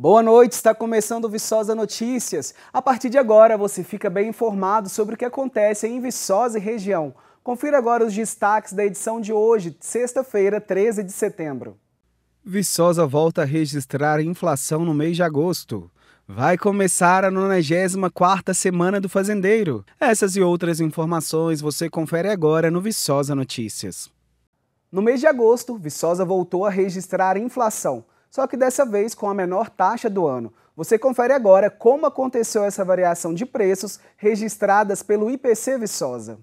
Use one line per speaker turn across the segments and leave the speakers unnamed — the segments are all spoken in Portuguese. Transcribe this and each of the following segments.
Boa noite, está começando o Viçosa Notícias. A partir de agora você fica bem informado sobre o que acontece em Viçosa e região. Confira agora os destaques da edição de hoje, sexta-feira, 13 de setembro. Viçosa volta a registrar inflação no mês de agosto. Vai começar a 94ª Semana do Fazendeiro. Essas e outras informações você confere agora no Viçosa Notícias. No mês de agosto, Viçosa voltou a registrar inflação só que dessa vez com a menor taxa do ano. Você confere agora como aconteceu essa variação de preços registradas pelo IPC Viçosa.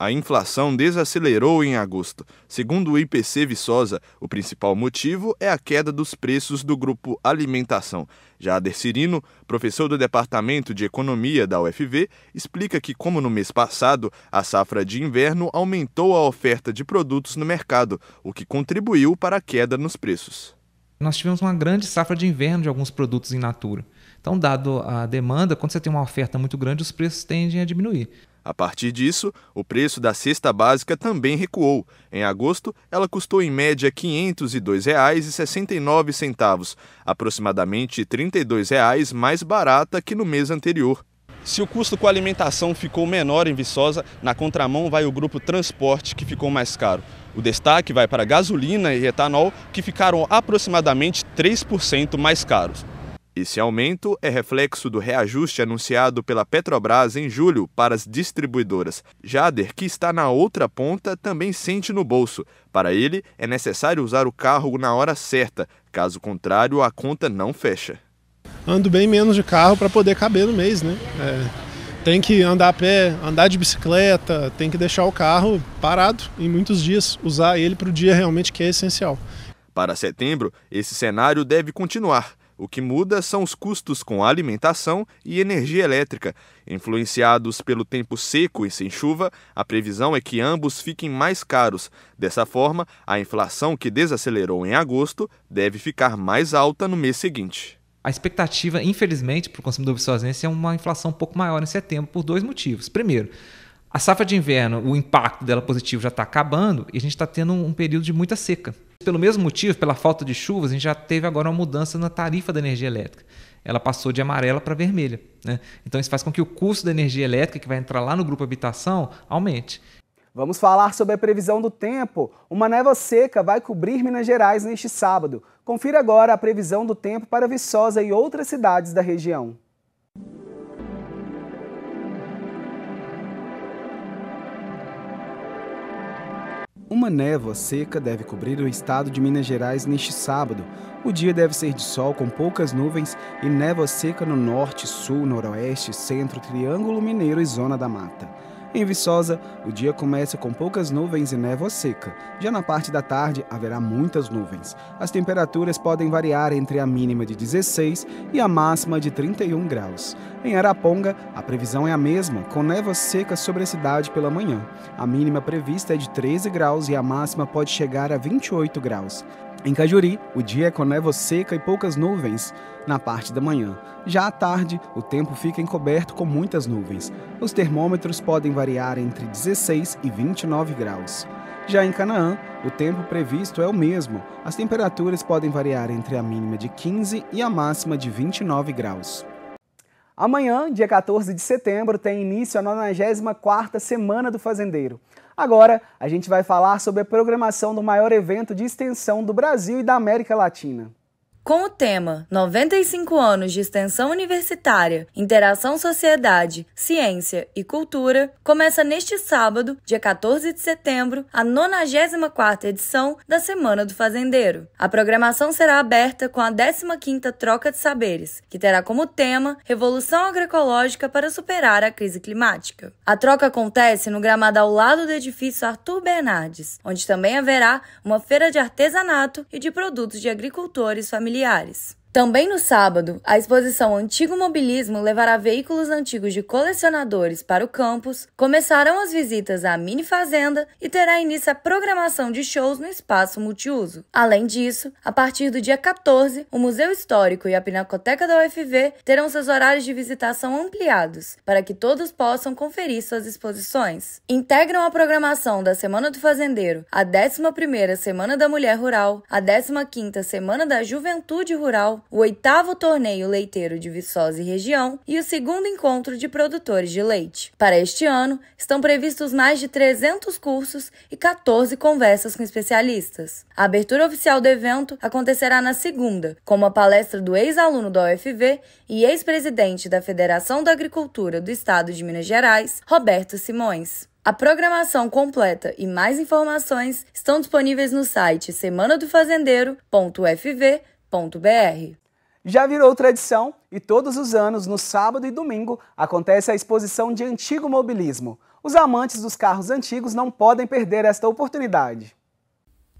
A inflação desacelerou em agosto. Segundo o IPC Viçosa, o principal motivo é a queda dos preços do grupo Alimentação. Jader Cirino, professor do Departamento de Economia da UFV, explica que, como no mês passado, a safra de inverno aumentou a oferta de produtos no mercado, o que contribuiu para a queda nos preços
nós tivemos uma grande safra de inverno de alguns produtos in natura. Então, dado a demanda, quando você tem uma oferta muito grande, os preços tendem a diminuir.
A partir disso, o preço da cesta básica também recuou. Em agosto, ela custou em média R$ 502,69, aproximadamente R$ 32 reais mais barata que no mês anterior. Se o custo com alimentação ficou menor em Viçosa, na contramão vai o grupo transporte, que ficou mais caro. O destaque vai para gasolina e etanol, que ficaram aproximadamente 3% mais caros. Esse aumento é reflexo do reajuste anunciado pela Petrobras em julho para as distribuidoras. Jader, que está na outra ponta, também sente no bolso. Para ele, é necessário usar o carro na hora certa, caso contrário, a conta não fecha
ando bem menos de carro para poder caber no mês, né? É, tem que andar a pé, andar de bicicleta, tem que deixar o carro parado em muitos dias, usar ele para o dia realmente que é essencial.
Para setembro, esse cenário deve continuar. O que muda são os custos com alimentação e energia elétrica. Influenciados pelo tempo seco e sem chuva, a previsão é que ambos fiquem mais caros. Dessa forma, a inflação que desacelerou em agosto deve ficar mais alta no mês seguinte
a expectativa, infelizmente, para o consumidor viçosense é uma inflação um pouco maior em setembro por dois motivos. Primeiro, a safra de inverno, o impacto dela positivo já está acabando e a gente está tendo um período de muita seca. Pelo mesmo motivo, pela falta de chuvas, a gente já teve agora uma mudança na tarifa da energia elétrica. Ela passou de amarela para vermelha. Né? Então, isso faz com que o custo da energia elétrica, que vai entrar lá no grupo habitação, aumente. Vamos falar sobre a previsão do tempo. Uma névoa seca vai cobrir Minas Gerais neste sábado. Confira agora a previsão do tempo para Viçosa e outras cidades da região. Uma névoa seca deve cobrir o estado de Minas Gerais neste sábado. O dia deve ser de sol com poucas nuvens e névoa seca no norte, sul, noroeste, centro, triângulo mineiro e zona da mata. Em Viçosa, o dia começa com poucas nuvens e névoa seca. Já na parte da tarde, haverá muitas nuvens. As temperaturas podem variar entre a mínima de 16 e a máxima de 31 graus. Em Araponga, a previsão é a mesma, com névoa seca sobre a cidade pela manhã. A mínima prevista é de 13 graus e a máxima pode chegar a 28 graus. Em Cajuri, o dia é com névoa seca e poucas nuvens na parte da manhã. Já à tarde, o tempo fica encoberto com muitas nuvens. Os termômetros podem variar entre 16 e 29 graus. Já em Canaã, o tempo previsto é o mesmo. As temperaturas podem variar entre a mínima de 15 e a máxima de 29 graus. Amanhã, dia 14 de setembro, tem início a 94ª Semana do Fazendeiro. Agora a gente vai falar sobre a programação do maior evento de extensão do Brasil e da América
Latina. Com o tema 95 anos de extensão universitária, interação sociedade, ciência e cultura, começa neste sábado, dia 14 de setembro, a 94ª edição da Semana do Fazendeiro. A programação será aberta com a 15ª Troca de Saberes, que terá como tema Revolução Agroecológica para superar a crise climática. A troca acontece no gramado ao lado do edifício Arthur Bernardes, onde também haverá uma feira de artesanato e de produtos de agricultores familiares familiares. Também no sábado, a exposição Antigo Mobilismo levará veículos antigos de colecionadores para o campus, começarão as visitas à mini fazenda e terá início a programação de shows no espaço multiuso. Além disso, a partir do dia 14, o Museu Histórico e a Pinacoteca da UFV terão seus horários de visitação ampliados, para que todos possam conferir suas exposições. Integram a programação da Semana do Fazendeiro, a 11ª Semana da Mulher Rural, a 15ª Semana da Juventude Rural, o oitavo torneio leiteiro de Viçosa e região e o segundo encontro de produtores de leite. Para este ano, estão previstos mais de 300 cursos e 14 conversas com especialistas. A abertura oficial do evento acontecerá na segunda, com uma palestra do ex-aluno da UFV e ex-presidente da Federação da Agricultura do Estado de Minas Gerais, Roberto Simões. A programação completa e mais informações estão disponíveis no site semanadofazendeiro.fv.com
já virou tradição e todos os anos, no sábado e domingo, acontece a exposição de antigo mobilismo. Os amantes dos carros antigos não podem perder esta oportunidade.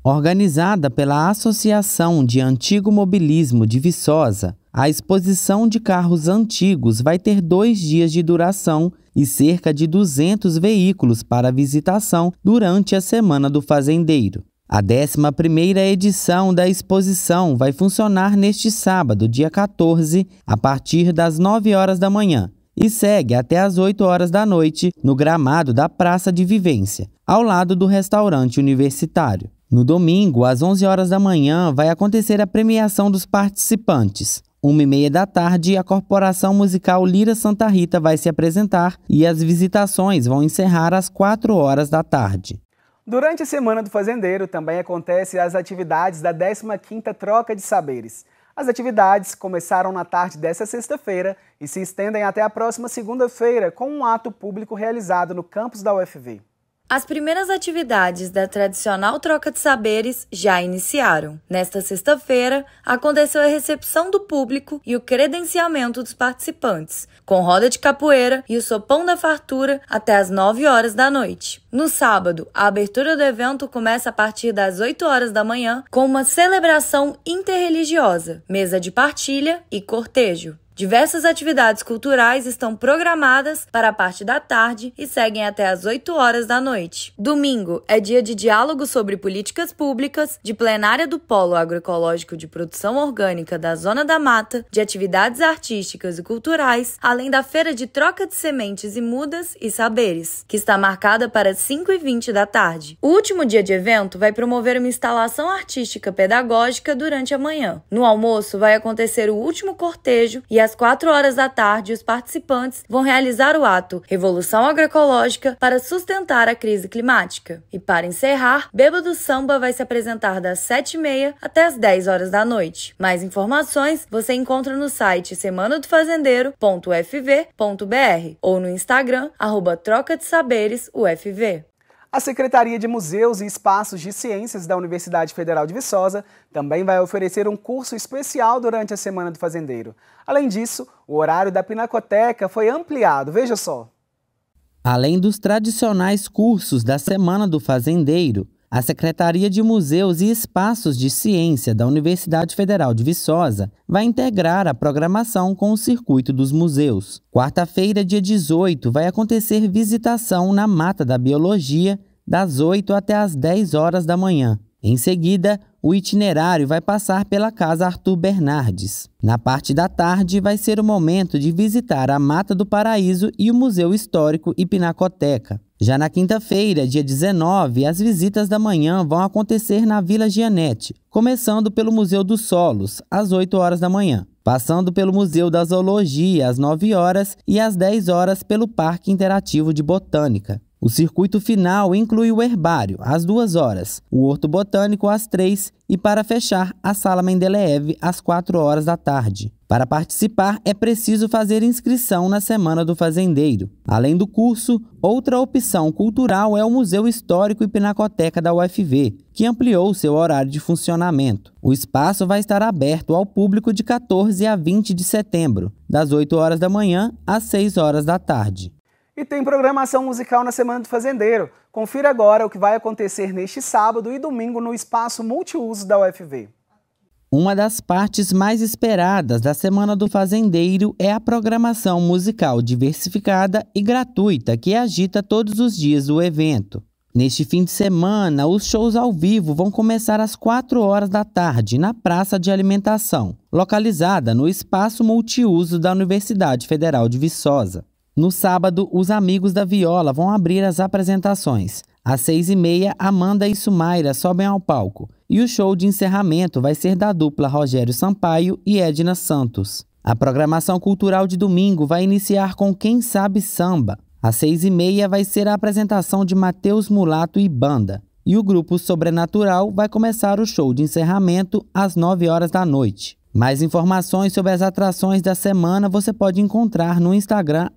Organizada pela Associação de Antigo Mobilismo de Viçosa, a exposição de carros antigos vai ter dois dias de duração e cerca de 200 veículos para visitação durante a Semana do Fazendeiro. A 11 edição da exposição vai funcionar neste sábado, dia 14, a partir das 9 horas da manhã e segue até as 8 horas da noite no gramado da Praça de Vivência, ao lado do restaurante universitário. No domingo, às 11 horas da manhã, vai acontecer a premiação dos participantes. Uma e meia da tarde, a Corporação Musical Lira Santa Rita vai se apresentar e as visitações vão encerrar às 4 horas da tarde.
Durante a Semana do Fazendeiro também acontecem as atividades da 15ª Troca de Saberes. As atividades começaram na tarde desta sexta-feira e se estendem até a próxima segunda-feira com um ato público realizado no campus da UFV.
As primeiras atividades da tradicional troca de saberes já iniciaram. Nesta sexta-feira, aconteceu a recepção do público e o credenciamento dos participantes, com roda de capoeira e o sopão da fartura até as 9 horas da noite. No sábado, a abertura do evento começa a partir das 8 horas da manhã com uma celebração interreligiosa, mesa de partilha e cortejo. Diversas atividades culturais estão programadas para a parte da tarde e seguem até as 8 horas da noite. Domingo é dia de diálogo sobre políticas públicas, de plenária do Polo Agroecológico de Produção Orgânica da Zona da Mata, de atividades artísticas e culturais, além da feira de troca de sementes e mudas e saberes, que está marcada para 5 e 20 da tarde. O último dia de evento vai promover uma instalação artística pedagógica durante a manhã. No almoço vai acontecer o último cortejo e a às 4 horas da tarde, os participantes vão realizar o ato Revolução Agroecológica para sustentar a crise climática. E para encerrar, Bêbado Samba vai se apresentar das 7h30 até as 10 horas da noite. Mais informações você encontra no site semana do ou no Instagram, arroba Troca de Saberes UFV. A
Secretaria de Museus e Espaços de Ciências da Universidade Federal de Viçosa também vai oferecer um curso especial durante a Semana do Fazendeiro. Além disso, o horário da Pinacoteca foi ampliado, veja só.
Além dos tradicionais cursos da Semana do Fazendeiro, a Secretaria de Museus e Espaços de Ciência da Universidade Federal de Viçosa vai integrar a programação com o Circuito dos Museus. Quarta-feira, dia 18, vai acontecer visitação na Mata da Biologia, das 8 até as 10 horas da manhã. Em seguida, o itinerário vai passar pela Casa Arthur Bernardes. Na parte da tarde, vai ser o momento de visitar a Mata do Paraíso e o Museu Histórico e Pinacoteca. Já na quinta-feira, dia 19, as visitas da manhã vão acontecer na Vila Gianete, começando pelo Museu dos Solos, às 8 horas da manhã, passando pelo Museu da Zoologia, às 9 horas, e às 10 horas pelo Parque Interativo de Botânica. O circuito final inclui o herbário, às 2 horas, o horto botânico, às 3 e, para fechar, a sala Mendeleev, às 4 horas da tarde. Para participar, é preciso fazer inscrição na Semana do Fazendeiro. Além do curso, outra opção cultural é o Museu Histórico e Pinacoteca da UFV, que ampliou seu horário de funcionamento. O espaço vai estar aberto ao público de 14 a 20 de setembro, das 8 horas da manhã às 6 horas da tarde.
E tem programação musical na Semana do Fazendeiro. Confira agora o que vai acontecer neste sábado e domingo no espaço multiuso da UFV.
Uma das partes mais esperadas da Semana do Fazendeiro é a programação musical diversificada e gratuita que agita todos os dias o evento. Neste fim de semana, os shows ao vivo vão começar às 4 horas da tarde na Praça de Alimentação, localizada no espaço multiuso da Universidade Federal de Viçosa. No sábado, os amigos da Viola vão abrir as apresentações. Às seis e meia, Amanda e Sumaira sobem ao palco. E o show de encerramento vai ser da dupla Rogério Sampaio e Edna Santos. A programação cultural de domingo vai iniciar com Quem Sabe Samba. Às seis e meia vai ser a apresentação de Matheus Mulato e Banda. E o grupo Sobrenatural vai começar o show de encerramento às nove horas da noite. Mais informações sobre as atrações da semana você pode encontrar no Instagram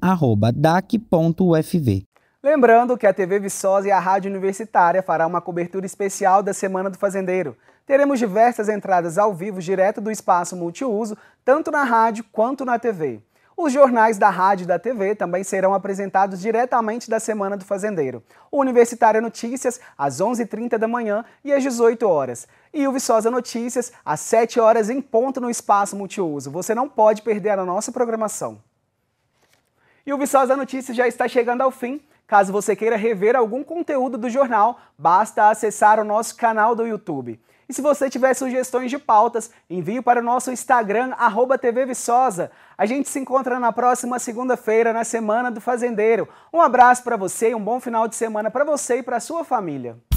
@dac.ufv.
Lembrando que a TV Viçosa e a Rádio Universitária fará uma cobertura especial da Semana do Fazendeiro. Teremos diversas entradas ao vivo direto do espaço multiuso, tanto na rádio quanto na TV. Os jornais da rádio e da TV também serão apresentados diretamente da Semana do Fazendeiro. O Universitário Notícias, às 11h30 da manhã e às 18 horas. E o Viçosa Notícias, às 7 horas em ponto no Espaço Multiuso. Você não pode perder a nossa programação. E o Viçosa Notícias já está chegando ao fim. Caso você queira rever algum conteúdo do jornal, basta acessar o nosso canal do YouTube. E se você tiver sugestões de pautas, envie para o nosso Instagram, arroba TV Viçosa. A gente se encontra na próxima segunda-feira, na Semana do Fazendeiro. Um abraço para você e um bom final de semana para você e para sua família.